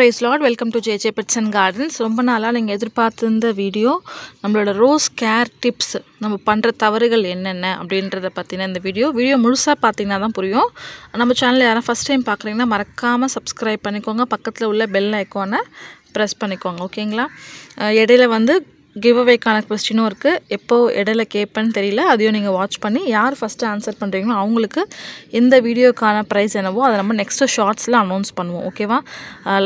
price Lord welcome to J J and gardens ரொம்ப நாளாக நீங்கள் எதிர்பார்த்துருந்த வீடியோ நம்மளோட ரோஸ் கேர் டிப்ஸ் நம்ம பண்ணுற தவறுகள் என்னென்ன அப்படின்றத பற்றின இந்த வீடியோ வீடியோ முழுசாக பார்த்தீங்கன்னா தான் புரியும் நம்ம சேனல் யாரும் ஃபஸ்ட் டைம் பார்க்குறீங்கன்னா மறக்காமல் சப்ஸ்கிரைப் பண்ணிக்கோங்க பக்கத்தில் உள்ள பெல் ஐக்கோனை ப்ரெஸ் பண்ணிக்கோங்க ஓகேங்களா இடையில வந்து கிவ் அவேக்கான கொஸ்டினும் இருக்குது எப்போது இடையில கேட்பேன்னு தெரியல அதையும் நீங்கள் வாட்ச் பண்ணி யார் ஃபஸ்ட்டு ஆன்சர் பண்ணுறீங்களோ அவங்களுக்கு இந்த வீடியோக்கான ப்ரைஸ் என்னவோ அதை நம்ம நெக்ஸ்ட்டு ஷார்ட்ஸில் அனௌன்ஸ் பண்ணுவோம் ஓகேவா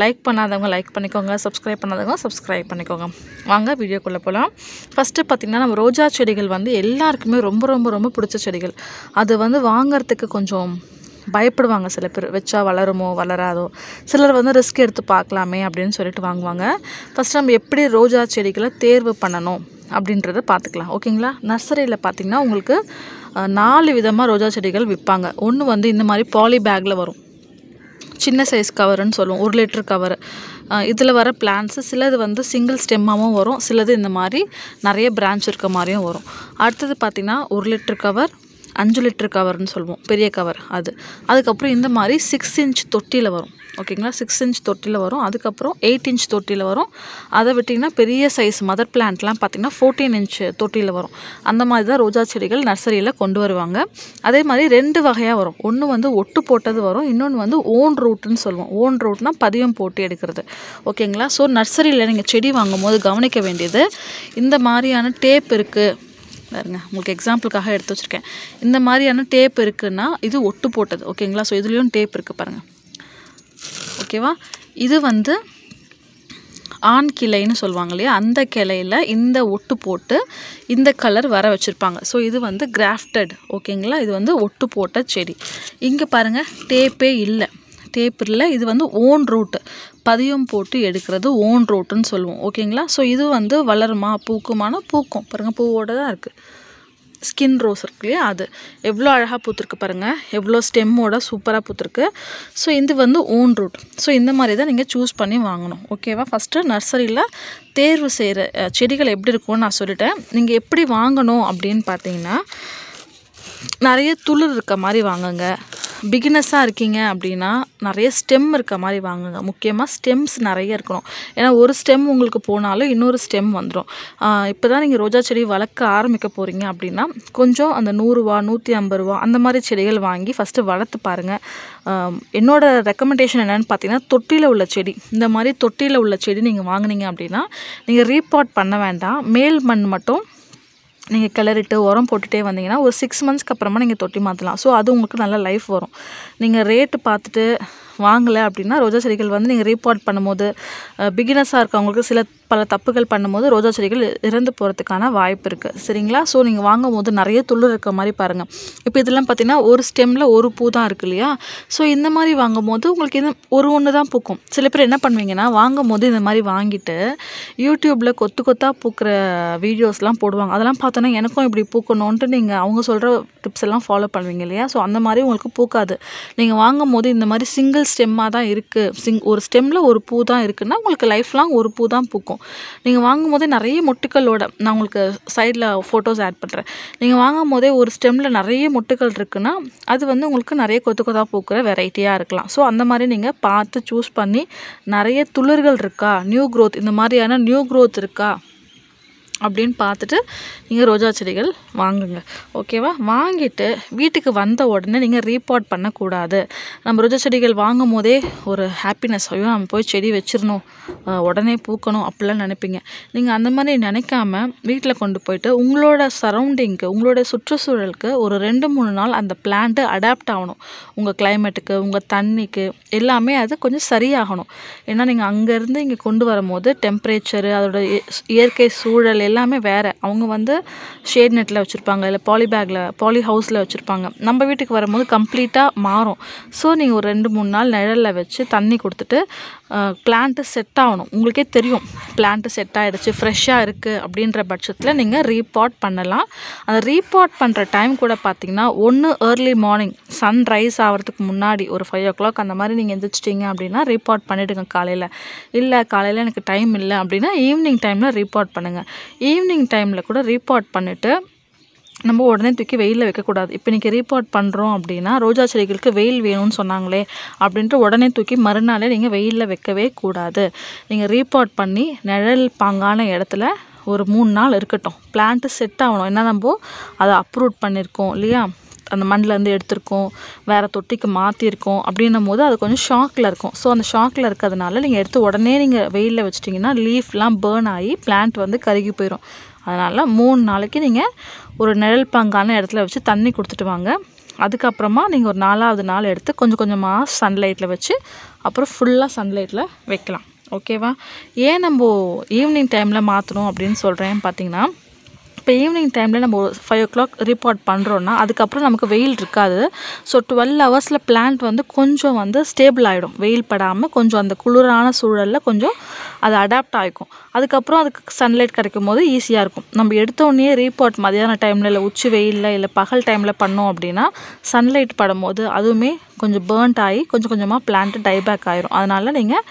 லைக் பண்ணாதவங்க லைக் பண்ணிக்கோங்க சப்ஸ்கிரைப் பண்ணாதவங்க சப்ஸ்கிரைப் பண்ணிக்கோங்க வாங்க வீடியோக்குள்ளே போகலாம் ஃபஸ்ட்டு பார்த்திங்கன்னா நம்ம ரோஜா செடிகள் வந்து எல்லாருக்குமே ரொம்ப ரொம்ப ரொம்ப பிடிச்ச செடிகள் அது வந்து வாங்கிறதுக்கு கொஞ்சம் பயப்படுவாங்க சில பேர் வச்சா வளருமோ வளராதோ சிலர் வந்து ரிஸ்க் எடுத்து பார்க்கலாமே அப்படின்னு சொல்லிட்டு வாங்குவாங்க ஃபஸ்ட் நம்ம எப்படி ரோஜா செடிகளை தேர்வு பண்ணணும் அப்படின்றத பார்த்துக்கலாம் ஓகேங்களா நர்சரியில் பார்த்திங்கன்னா உங்களுக்கு நாலு விதமாக ரோஜா செடிகள் விற்பாங்க ஒன்று வந்து இந்த மாதிரி பாலி பேக்கில் வரும் சின்ன சைஸ் கவருன்னு சொல்லுவோம் ஒரு லிட்டர் கவர் இதில் வர பிளான்ஸு சிலது வந்து சிங்கிள் ஸ்டெம்மாகவும் வரும் சிலது இந்த மாதிரி நிறைய பிரான்ச் இருக்க மாதிரியும் வரும் அடுத்தது பார்த்திங்கன்னா ஒரு லிட்டர் கவர் அஞ்சு லிட்டர் கவர்னு சொல்லுவோம் பெரிய கவர் அது அதுக்கப்புறம் இந்த மாதிரி சிக்ஸ் இன்ச் தொட்டியில் வரும் ஓகேங்களா சிக்ஸ் இன்ச் தொட்டியில் வரும் அதுக்கப்புறம் எயிட் இன்ச் தொட்டியில் வரும் அதை விட்டிங்கன்னா பெரிய சைஸ் மதர் பிளான்ட்லாம் பார்த்திங்கன்னா ஃபோர்டீன் இன்ச் தொட்டியில் வரும் அந்த மாதிரி தான் ரோஜா செடிகள் நர்சரியில் கொண்டு வருவாங்க அதே மாதிரி ரெண்டு வகையாக வரும் ஒன்று வந்து ஒட்டு போட்டது வரும் இன்னொன்று வந்து ஓன் ரூட்னு சொல்லுவோம் ஓன் ரூட்னால் பதியம் போட்டு எடுக்கிறது ஓகேங்களா ஸோ நர்சரியில் நீங்கள் செடி வாங்கும் போது கவனிக்க வேண்டியது இந்த மாதிரியான டேப் இருக்குது பாருங்கள் உங்களுக்கு எக்ஸாம்பிளுக்காக எடுத்து வச்சுருக்கேன் இந்த மாதிரியான டேப் இருக்குதுன்னா இது ஒட்டு போட்டது ஓகேங்களா ஸோ இதுலேயும் டேப் இருக்குது பாருங்கள் ஓகேவா இது வந்து ஆண் கிளைன்னு சொல்லுவாங்க இல்லையா அந்த கிளையில் இந்த ஒட்டு போட்டு இந்த கலர் வர வச்சுருப்பாங்க ஸோ இது வந்து கிராஃப்டட் ஓகேங்களா இது வந்து ஒட்டு போட்ட செடி இங்கே பாருங்கள் டேப்பே இல்லை தேப்பரில் இது வந்து ஓன் ரூட்டு பதியம் போட்டு எடுக்கிறது ஓன் ரூட்டுன்னு சொல்லுவோம் ஓகேங்களா ஸோ இது வந்து வளருமா பூக்குமானா பூக்கும் பாருங்கள் பூவோட தான் இருக்குது ஸ்கின் ரோஸ் இருக்கு இல்லையா அது எவ்வளோ அழகாக பூத்துருக்கு பாருங்கள் எவ்வளோ ஸ்டெம்மோட சூப்பராக பூத்துருக்கு ஸோ இது வந்து ஓன் ரூட் ஸோ இந்த மாதிரி தான் நீங்கள் சூஸ் பண்ணி வாங்கணும் ஓகேவா ஃபஸ்ட்டு நர்சரியில் தேர்வு செய்கிற செடிகள் எப்படி இருக்கும்னு நான் சொல்லிட்டேன் நீங்கள் எப்படி வாங்கணும் அப்படின்னு பார்த்தீங்கன்னா நிறைய துளிர் இருக்க மாதிரி வாங்குங்க பிகினஸாக இருக்கீங்க அப்படின்னா நிறைய ஸ்டெம் இருக்க மாதிரி வாங்குங்க முக்கியமாக ஸ்டெம்ஸ் நிறைய இருக்கணும் ஏன்னா ஒரு ஸ்டெம் உங்களுக்கு போனாலும் இன்னொரு ஸ்டெம் வந்துடும் இப்போ தான் நீங்கள் ரோஜா செடி வளர்க்க ஆரம்பிக்க போகிறீங்க அப்படின்னா கொஞ்சம் அந்த நூறுரூவா நூற்றி ஐம்பது ரூபா அந்த மாதிரி செடிகள் வாங்கி ஃபஸ்ட்டு வளர்த்து பாருங்கள் என்னோடய ரெக்கமெண்டேஷன் என்னென்னு பார்த்தீங்கன்னா தொட்டியில் உள்ள செடி இந்த மாதிரி தொட்டியில் உள்ள செடி நீங்கள் வாங்கினீங்க அப்படின்னா நீங்கள் ரீபாட் பண்ண வேண்டாம் மேல் மண் மட்டும் நீங்கள் கிளறிட்டு உரம் போட்டுகிட்டே வந்தீங்கன்னா ஒரு சிக்ஸ் மந்த்ஸ்க்கு அப்புறமா நீங்கள் தொட்டி மாற்றலாம் ஸோ அது உங்களுக்கு நல்ல லைஃப் வரும் நீங்கள் ரேட்டு பார்த்துட்டு வாங்கலை அப்படின்னா ரோஜா செடிகள் வந்து நீங்கள் ரீபாட் பண்ணும்போது பிகினர்ஸாக இருக்கவங்களுக்கு சில பல தப்புகள் பண்ணும்போது ரோஜா செடிகள் இறந்து போகிறதுக்கான வாய்ப்பு இருக்குது சரிங்களா ஸோ நீங்கள் வாங்கும் போது நிறைய துள்ளு இருக்க மாதிரி பாருங்கள் இப்போ இதெல்லாம் பார்த்திங்கன்னா ஒரு ஸ்டெம்மில் ஒரு பூ தான் இருக்குது இல்லையா ஸோ இந்த மாதிரி வாங்கும் போது உங்களுக்கு இது ஒரு ஒன்று தான் பூக்கும் சில பேர் என்ன பண்ணுவீங்கன்னா வாங்கும் போது இந்த மாதிரி வாங்கிட்டு யூடியூப்பில் கொத்து கொத்தாக பூக்கிற வீடியோஸ்லாம் போடுவாங்க அதெல்லாம் பார்த்தோன்னா எனக்கும் இப்படி பூக்கணுன்ட்டு நீங்கள் அவங்க சொல்கிற டிப்ஸ் எல்லாம் ஃபாலோ பண்ணுவீங்க இல்லையா ஸோ அந்த மாதிரி உங்களுக்கு பூக்காது நீங்கள் வாங்கும் போது இந்த மாதிரி சிங்கிள் ஸ்டெம்மாக தான் இருக்குது சிங் ஒரு ஸ்டெம்மில் ஒரு பூ தான் இருக்குன்னா உங்களுக்கு லைஃப் லாங் ஒரு பூ தான் பூக்கும் இருக்கும் நீங்கள் வாங்கும்போதே நிறைய மொட்டுக்களோட நான் உங்களுக்கு சைடில் ஃபோட்டோஸ் ஆட் பண்ணுறேன் நீங்கள் வாங்கும் போதே ஒரு ஸ்டெம்மில் நிறைய மொட்டுக்கள் இருக்குன்னா அது வந்து உங்களுக்கு நிறைய கொத்து கொத்தாக பூக்கிற வெரைட்டியாக இருக்கலாம் ஸோ அந்த மாதிரி நீங்கள் பார்த்து சூஸ் பண்ணி நிறைய துளிர்கள் இருக்கா நியூ க்ரோத் இந்த மாதிரியான நியூ க்ரோத் இருக்கா அப்படின்னு பார்த்துட்டு நீங்கள் ரோஜா செடிகள் வாங்குங்க ஓகேவா வாங்கிட்டு வீட்டுக்கு வந்த உடனே நீங்கள் ரீபார்ட் பண்ணக்கூடாது நம்ம ரோஜா செடிகள் வாங்கும் போதே ஒரு ஹாப்பினஸ் ஐயோ நம்ம போய் செடி வச்சிடணும் உடனே பூக்கணும் அப்படிலாம் நினைப்பீங்க நீங்கள் அந்த மாதிரி நினைக்காம வீட்டில் கொண்டு போயிட்டு உங்களோட சரௌண்டிங்க்கு உங்களோட சுற்றுச்சூழலுக்கு ஒரு ரெண்டு மூணு நாள் அந்த பிளான்ட்டு அடாப்ட் ஆகணும் உங்கள் கிளைமேட்டுக்கு உங்கள் தண்ணிக்கு எல்லாமே அது கொஞ்சம் சரியாகணும் ஏன்னா நீங்கள் அங்கேருந்து இங்கே கொண்டு வரும்போது டெம்பரேச்சரு அதோட இயற்கை சூழல் எல்லாமே வேறு அவங்க வந்து ஷேட் நெட்டில் வச்சுருப்பாங்க இல்லை பாலி பேக்கில் பாலி ஹவுஸில் வச்சுருப்பாங்க நம்ம வீட்டுக்கு வரும்போது கம்ப்ளீட்டாக மாறும் ஸோ நீங்கள் ஒரு ரெண்டு மூணு நாள் நிழலில் வச்சு தண்ணி கொடுத்துட்டு பிளான்ட்டு செட் ஆகணும் உங்களுக்கே தெரியும் பிளான்ட்டு செட் ஆகிடுச்சு ஃப்ரெஷ்ஷாக இருக்குது அப்படின்ற பட்சத்தில் நீங்கள் ரீபாட் பண்ணலாம் அந்த ரீபாட் பண்ணுற டைம் கூட பார்த்திங்கன்னா ஒன்று ஏர்லி மார்னிங் சன் ரைஸ் ஆகிறதுக்கு முன்னாடி ஒரு ஃபைவ் ஓ கிளாக் அந்த மாதிரி நீங்கள் எந்திரிச்சிட்டிங்க அப்படின்னா ரீபாட் பண்ணிவிடுங்க காலையில் இல்லை காலையில் எனக்கு டைம் இல்லை அப்படின்னா ஈவினிங் டைமில் ரீபாட் பண்ணுங்கள் ஈவினிங் டைமில் கூட ரீபாட் பண்ணிவிட்டு நம்ம உடனே தூக்கி வெயிலில் வைக்கக்கூடாது இப்போ இன்றைக்கி ரீபாட் பண்ணுறோம் அப்படின்னா ரோஜா செடிகளுக்கு வெயில் வேணும்னு சொன்னாங்களே அப்படின்ட்டு உடனே தூக்கி மறுநாளே நீங்கள் வெயிலில் வைக்கவே கூடாது நீங்கள் ரீபாட் பண்ணி நிழல் பாங்கான இடத்துல ஒரு மூணு நாள் இருக்கட்டும் பிளான்ட்டு செட் ஆகணும் என்ன நம்ம அதை அப்ரூட் பண்ணியிருக்கோம் இல்லையா அந்த மண்ணிலேருந்து எடுத்திருக்கோம் வேறு தொட்டிக்கு மாற்றிருக்கோம் அப்படின்னும் போது அது கொஞ்சம் ஷாக்கில் இருக்கும் ஸோ அந்த ஷாக்கில் இருக்கிறதுனால நீங்கள் எடுத்து உடனே நீங்கள் வெயிலில் வச்சிட்டிங்கன்னா லீஃப்லாம் பேர்ன் ஆகி பிளான்ட் வந்து கருகி போயிடும் அதனால் மூணு நாளைக்கு நீங்கள் ஒரு நிழல் பங்கான இடத்துல வச்சு தண்ணி கொடுத்துட்டு வாங்க அதுக்கப்புறமா நீங்கள் ஒரு நாலாவது நாள் எடுத்து கொஞ்சம் கொஞ்சமாக சன்லைட்டில் வச்சு அப்புறம் ஃபுல்லாக சன்லைட்டில் வைக்கலாம் ஓகேவா ஏன் நம்ம ஈவினிங் டைமில் மாற்றணும் அப்படின்னு சொல்கிறேன் பார்த்தீங்கன்னா இப்போ ஈவினிங் டைமில் நம்ம ஃபைவ் ஓ கிளாக் ரிப்போர்ட் பண்ணுறோன்னா அதுக்கப்புறம் நமக்கு வெயில் இருக்காது ஸோ டுவெல் ஹவர்ஸில் பிளான்ட் வந்து கொஞ்சம் வந்து ஸ்டேபிள் ஆகிடும் வெயில் படாமல் கொஞ்சம் அந்த குளிரான சூழலில் கொஞ்சம் அது அடாப்ட் ஆகிக்கும் அதுக்கப்புறம் அதுக்கு சன்லைட் கிடைக்கும் போது ஈஸியாக இருக்கும் நம்ம எடுத்தோடனே ரீபாட் மதியான டைமில் இல்லை உச்சி வெயிலில் இல்லை பகல் டைமில் பண்ணோம் அப்படின்னா சன்லைட் படும்போது அதுவுமே கொஞ்சம் பேர்ன்ட் ஆகி கொஞ்சம் கொஞ்சமாக பிளான்ட்டு டைபேக் ஆயிரும் அதனால் நீங்கள்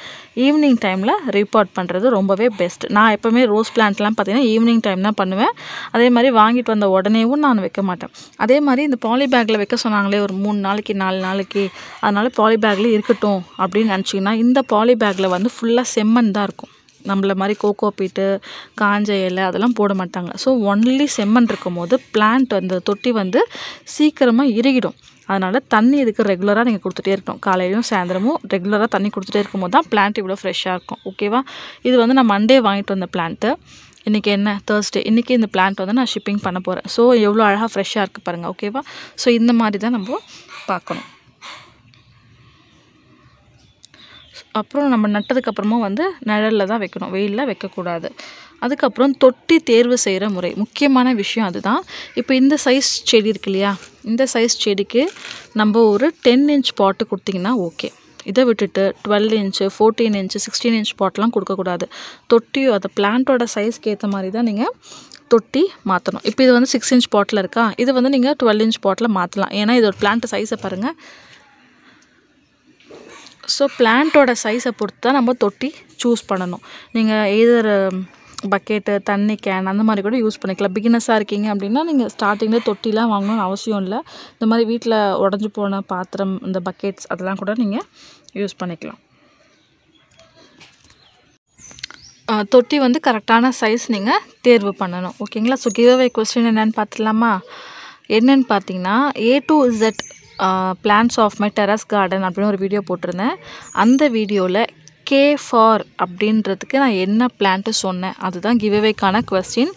ஈவினிங் டைமில் ரீபாட் பண்ணுறது ரொம்பவே பெஸ்ட் நான் எப்போவுமே ரோஸ் பிளான்ட்லாம் பார்த்திங்கன்னா ஈவினிங் டைம் தான் பண்ணுவேன் அதே மாதிரி வாங்கிட்டு வந்த உடனேவும் நான் வைக்க மாட்டேன் அதே மாதிரி இந்த பாலி பேக்கில் வைக்க சொன்னாங்களே ஒரு மூணு நாளைக்கு நாலு நாளைக்கு அதனால் பாலி பேக்கில் இருக்கட்டும் அப்படின்னு நினச்சிங்கன்னா இந்த பாலி பேக்கில் வந்து ஃபுல்லாக செம்மன் தான் இருக்கும் நம்மள மாதிரி கோகோ பீட்டு காஞ்ச இலை அதெல்லாம் போட மாட்டாங்க ஸோ ஒன்லி செம்மன் இருக்கும் போது பிளான்ட் வந்து தொட்டி வந்து சீக்கிரமாக இறுகிடும் அதனால் தண்ணி இதுக்கு ரெகுலராக நீங்கள் கொடுத்துட்டே இருக்கணும் காலையிலையும் சாயந்தரமும் ரெகுலராக தண்ணி கொடுத்துட்டே இருக்கும்போது தான் பிளான்ட் இவ்வளோ ஃப்ரெஷ்ஷாக இருக்கும் ஓகேவா இது வந்து நான் மண்டே வாங்கிட்டு வந்த பிளான்ட்டு இன்றைக்கி என்ன தேர்ஸ்டே இன்றைக்கி இந்த பிளான்ட் வந்து நான் ஷிப்பிங் பண்ண போகிறேன் ஸோ எவ்வளோ அழகாக ஃப்ரெஷ்ஷாக இருக்குது பாருங்கள் ஓகேவா ஸோ இந்த மாதிரி தான் நம்ம பார்க்கணும் அப்புறம் நம்ம நட்டதுக்கப்புறமா வந்து நிழலில் தான் வைக்கணும் வெயிலில் வைக்கக்கூடாது அதுக்கப்புறம் தொட்டி தேர்வு செய்கிற முறை முக்கியமான விஷயம் அதுதான் இப்போ இந்த சைஸ் செடி இருக்கு இல்லையா இந்த சைஸ் செடிக்கு நம்ம ஒரு டென் இன்ச் பாட்டு கொடுத்திங்கன்னா ஓகே இதை விட்டுட்டு twelve inch fourteen inch sixteen inch பாட்லாம் கொடுக்கக்கூடாது தொட்டியோ அந்த பிளான்ட்டோட சைஸ்க்கு ஏற்ற மாதிரி தான் நீங்கள் தொட்டி மாற்றணும் இப்போ இது வந்து சிக்ஸ் இன்ச் பாட்டில் இருக்கா இது வந்து நீங்கள் டுவெல் இன்ச் பாட்டில் மாற்றலாம் ஏன்னா இது ஒரு பிளான்ட் சைஸை பாருங்கள் ஸோ பிளான்ட்டோட சைஸை பொறுத்து தான் நம்ம தொட்டி சூஸ் பண்ணணும் நீங்கள் எதர் பக்கெட்டு தண்ணி கேன் அந்த மாதிரி கூட யூஸ் பண்ணிக்கலாம் பிகினஸாக இருக்கீங்க அப்படின்னா நீங்கள் ஸ்டார்டிங்கில் தொட்டிலாம் வாங்கணும்னு அவசியம் இல்லை இந்த மாதிரி வீட்டில் உடஞ்சி போன பாத்திரம் இந்த பக்கெட்ஸ் அதெல்லாம் கூட நீங்கள் யூஸ் பண்ணிக்கலாம் தொட்டி வந்து கரெக்டான சைஸ் நீங்கள் தேர்வு பண்ணணும் ஓகேங்களா ஸோ கிவ்அவே கொஸ்டின் என்னென்னு பார்த்துடலாமா என்னென்னு பார்த்தீங்கன்னா A to Z plants of my terrace garden அப்படின்னு ஒரு வீடியோ போட்டிருந்தேன் அந்த வீடியோவில் கே ஃபார் அப்படின்றதுக்கு நான் என்ன பிளான்ட்டு சொன்னேன் அதுதான் கிவ்அவேக்கான கொஸ்டின்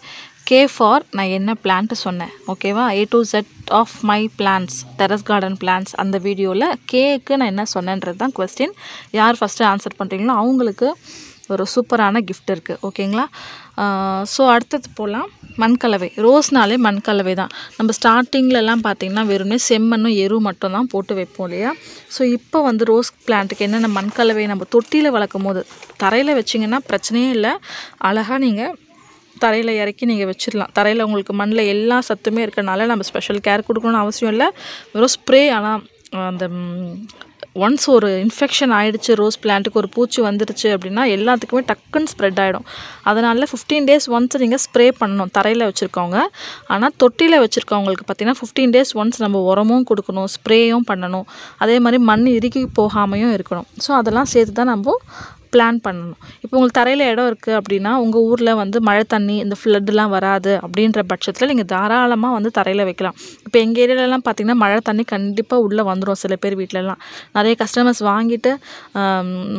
கே ஃபார் நான் என்ன பிளான்ட்டு சொன்னேன் ஓகேவா A to set of my plants terrace garden plants அந்த வீடியோவில் கேக்கு நான் என்ன சொன்னேன்றது தான் கொஸ்டின் யார் ஃபஸ்ட்டு ஆன்சர் பண்ணுறீங்களோ அவங்களுக்கு ஒரு சூப்பரான கிஃப்ட் இருக்குது ஓகேங்களா ஸோ அடுத்தது போகலாம் மண்கலவை ரோஸ்னாலே மண்கலவை தான் நம்ம ஸ்டார்டிங்லலாம் பார்த்திங்கன்னா வெறுமே செம்மண்ணும் எரு மட்டும் தான் போட்டு வைப்போம் இல்லையா ஸோ இப்போ வந்து ரோஸ் பிளான்ட்டுக்கு என்னென்ன மண்கலவை நம்ம தொட்டியில் வளர்க்கும் போது தரையில் வச்சிங்கன்னா பிரச்சனையே இல்லை அழகாக நீங்கள் தரையில் இறக்கி நீங்கள் வச்சிடலாம் தரையில் உங்களுக்கு மண்ணில் எல்லா சத்துமே இருக்கிறனால நம்ம ஸ்பெஷல் கேர் கொடுக்கணும்னு அவசியம் இல்லை வெறும் ஸ்ப்ரே ஆனால் அந்த ஒன்ஸ் ஒரு இன்ஃபெக்ஷன் ஆகிடுச்சு ரோஸ் பிளான்ட்டுக்கு ஒரு பூச்சி வந்துடுச்சு அப்படின்னா எல்லாத்துக்குமே டக்குன்னு ஸ்ப்ரெட் ஆகிடும் அதனால் ஃபிஃப்டீன் டேஸ் ஒன்ஸ் நீங்கள் ஸ்ப்ரே பண்ணணும் தரையில் வச்சுருக்கவங்க ஆனால் தொட்டியில் வச்சுருக்கவங்களுக்கு பார்த்திங்கன்னா ஃபிஃப்டீன் டேஸ் ஒன்ஸ் நம்ம உரமும் கொடுக்கணும் ஸ்ப்ரேயும் பண்ணணும் அதே மாதிரி மண் இறுக்கி போகாமையும் இருக்கணும் ஸோ அதெல்லாம் சேர்த்து தான் நம்ம பிளான் பண்ணணும் இப்போ உங்களுக்கு தரையில் இடம் இருக்குது அப்படின்னா உங்கள் ஊரில் வந்து மழை தண்ணி இந்த ஃப்ளட்டுலாம் வராது அப்படின்ற பட்சத்தில் நீங்கள் தாராளமாக வந்து தரையில் வைக்கலாம் இப்போ எங்கள் ஏரியாலலாம் பார்த்திங்கன்னா மழை தண்ணி கண்டிப்பாக உள்ளே வந்துடும் சில பேர் வீட்டிலலாம் நிறைய கஸ்டமர்ஸ் வாங்கிட்டு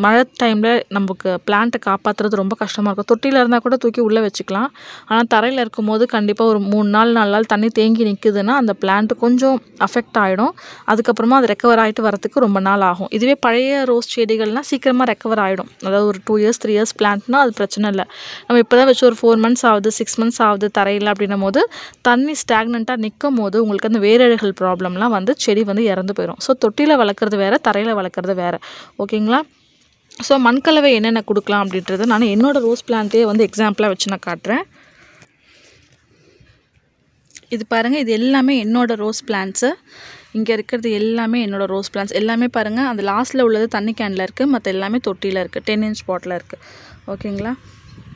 மழை டைமில் நமக்கு பிளான்ட்டை காப்பாற்றுறது ரொம்ப கஷ்டமாக இருக்கும் தொட்டியில் இருந்தால் கூட தூக்கி உள்ளே வச்சுக்கலாம் ஆனால் தரையில் இருக்கும்போது கண்டிப்பாக ஒரு மூணு நாள் நாலு நாள் தண்ணி தேங்கி நிற்குதுன்னா அந்த பிளான்ட்டு கொஞ்சம் அஃபெக்ட் ஆகிடும் அதுக்கப்புறமா அது ரெக்கவர் ஆகிட்டு வரத்துக்கு ரொம்ப நாள் ஆகும் இதுவே பழைய ரோஸ் செடிகள்லாம் சீக்கிரமாக ரெக்கவர் ஆகிடும் அதாவது ஒரு டூ இயர்ஸ் த்ரீ இயர்ஸ் பிளான்ட்னா அது பிரச்சனை இல்லை நம்ம இப்போ தான் வச்சு ஒரு ஃபோர் மந்த்ஸ் ஆகுது சிக்ஸ் மந்த்ஸ் ஆகுது தரையில் அப்படின்னும் போது தண்ணி ஸ்டாக்னண்ட்டாக நிற்கும் போது உங்களுக்கு அந்த வேரழுகள் ப்ராப்ளம்லாம் வந்து செடி வந்து இறந்து போயிடும் ஸோ தொட்டியில் வளர்க்குறது வேறு தரையில் வளர்க்குறது வேறு ஓகேங்களா ஸோ மண்கலவை என்னென்ன கொடுக்கலாம் அப்படின்றது நான் என்னோடய ரோஸ் பிளான்ட்டே வந்து எக்ஸாம்பிளாக வச்சு நான் காட்டுறேன் இது பாருங்கள் இது எல்லாமே என்னோடய ரோஸ் பிளான்ட்ஸு இங்கே இருக்கிறது எல்லாமே என்னோடய ரோஸ் பிளான்ஸ் எல்லாமே பாருங்கள் அந்த லாஸ்ட்டில் உள்ளது தண்ணி கேனில் இருக்குது மற்ற எல்லாமே தொட்டியில் இருக்குது டென் இன்ச் பாட்டில் இருக்குது ஓகேங்களா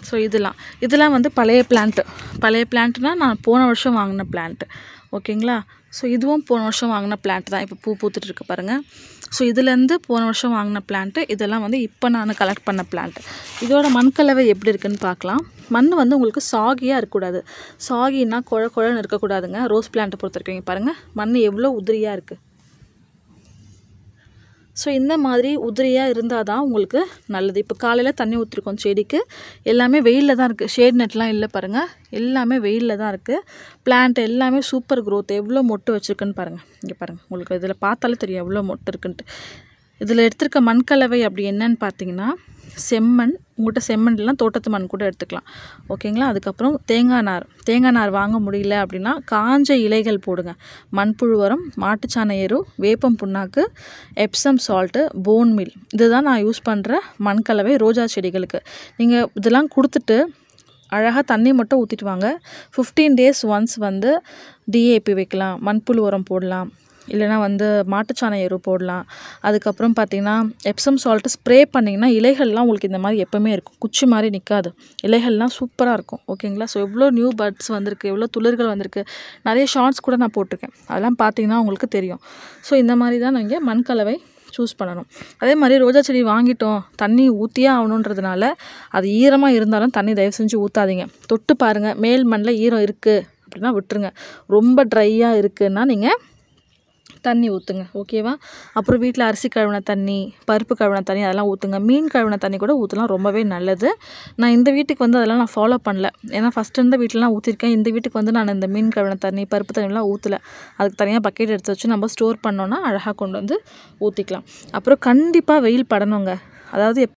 ஸோ இதெல்லாம் இதெல்லாம் வந்து பழைய பிளான்ட்டு பழைய பிளான்ட்டுனால் நான் போன வருஷம் வாங்கின பிளான்ட்டு ஓகேங்களா ஸோ இதுவும் போன வருஷம் வாங்கின பிளான்ட் தான் இப்போ பூ பூத்துட்ருக்கு பாருங்கள் ஸோ இதுலேருந்து போன வருஷம் வாங்கின பிளான்ட்டு இதெல்லாம் வந்து இப்போ நான் கலெக்ட் பண்ண பிளான்ட்டு இதோட மண் கலவை எப்படி இருக்குன்னு பார்க்கலாம் மண் வந்து உங்களுக்கு சாகியாக இருக்கக்கூடாது சாகின்னா குழ குழன்னு இருக்கக்கூடாதுங்க ரோஸ் பிளான்ட்டை பொறுத்த வரைக்கும் பாருங்கள் மண் எவ்வளோ உதிரியாக இருக்குது ஸோ இந்த மாதிரி உதிரியாக இருந்தால் தான் உங்களுக்கு நல்லது இப்போ காலையில் தண்ணி ஊற்றிருக்கோம் செடிக்கு எல்லாமே வெயிலில் தான் இருக்குது ஷேட் நெட்லாம் இல்லை பாருங்கள் எல்லாமே வெயிலில் தான் இருக்குது பிளான்ட் எல்லாமே சூப்பர் க்ரோத் எவ்வளோ மொட்டு வச்சுருக்குன்னு பாருங்கள் இங்கே பாருங்கள் உங்களுக்கு இதில் பார்த்தாலே தெரியும் எவ்வளோ மொட்டு இருக்குன்ட்டு இதில் எடுத்திருக்க மண்கலவை அப்படி என்னன்னு பார்த்தீங்கன்னா செம்மண் உங்கள்கிட்ட செம்மண் இல்லைனா தோட்டத்து மண் கூட எடுத்துக்கலாம் ஓகேங்களா அதுக்கப்புறம் தேங்காய் நார் தேங்காய் நார் வாங்க முடியல அப்படின்னா காஞ்ச இலைகள் போடுங்க மண்புழு உரம் மாட்டுச்சாண எரு வேப்பம் புண்ணாக்கு எப்சம் சால்ட்டு போன் மில் இதுதான் நான் யூஸ் பண்ணுற மண் கலவை ரோஜா செடிகளுக்கு நீங்கள் இதெல்லாம் கொடுத்துட்டு அழகாக தண்ணி மட்டும் ஊற்றிட்டு வாங்க ஃபிஃப்டீன் டேஸ் ஒன்ஸ் வந்து டிஏபி வைக்கலாம் மண்புழு உரம் போடலாம் இல்லைனா வந்து மாட்டுச்சாணம் எரு போடலாம் அதுக்கப்புறம் பார்த்திங்கன்னா எப்சம் சால்ட்டு ஸ்ப்ரே பண்ணிங்கன்னா இலைகள்லாம் உங்களுக்கு இந்த மாதிரி எப்போவுமே இருக்கும் குச்சி மாதிரி நிற்காது இலைகள்லாம் சூப்பராக இருக்கும் ஓகேங்களா ஸோ எவ்வளோ நியூ பர்ட்ஸ் வந்திருக்கு எவ்வளோ துளிர்கள் வந்திருக்கு நிறைய ஷார்ட்ஸ் கூட நான் போட்டிருக்கேன் அதெல்லாம் பார்த்திங்கன்னா உங்களுக்கு தெரியும் ஸோ இந்த மாதிரி தான் நீங்கள் மண் கலவை சூஸ் பண்ணணும் அதே மாதிரி ரோஜா செடி வாங்கிட்டோம் தண்ணி ஊற்றியே ஆகணுன்றதுனால அது ஈரமாக இருந்தாலும் தண்ணி தயவு செஞ்சு ஊற்றாதீங்க தொட்டு பாருங்கள் மேல் மண்ணில் ஈரம் இருக்குது அப்படின்னா விட்டுருங்க ரொம்ப ட்ரையாக இருக்குன்னா நீங்கள் தண்ணி ஊற்றுங்க ஓகேவா அப்புறம் வீட்டில் அரிசி கழுவின தண்ணி பருப்பு கழுவின தண்ணி அதெல்லாம் ஊற்றுங்க மீன் கழுவின தண்ணி கூட ஊற்றலாம் ரொம்பவே நல்லது நான் இந்த வீட்டுக்கு வந்து அதெல்லாம் நான் ஃபாலோ பண்ணல ஏன்னா ஃபஸ்ட்டு இருந்த வீட்டிலலாம் ஊற்றிருக்கேன் இந்த வீட்டுக்கு வந்து நான் இந்த மீன் கழுவின தண்ணி பருப்பு தண்ணியெலாம் ஊற்றலை அதுக்கு தனியாக பக்கெட் எடுத்து வச்சு நம்ம ஸ்டோர் பண்ணோன்னா அழகாக கொண்டு வந்து ஊற்றிக்கலாம் அப்புறம் கண்டிப்பாக வெயில் படணுங்க அதாவது